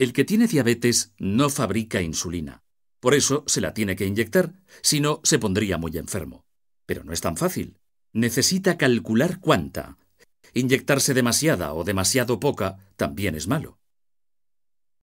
El que tiene diabetes no fabrica insulina. Por eso se la tiene que inyectar, si no se pondría muy enfermo. Pero no es tan fácil. Necesita calcular cuánta. Inyectarse demasiada o demasiado poca también es malo.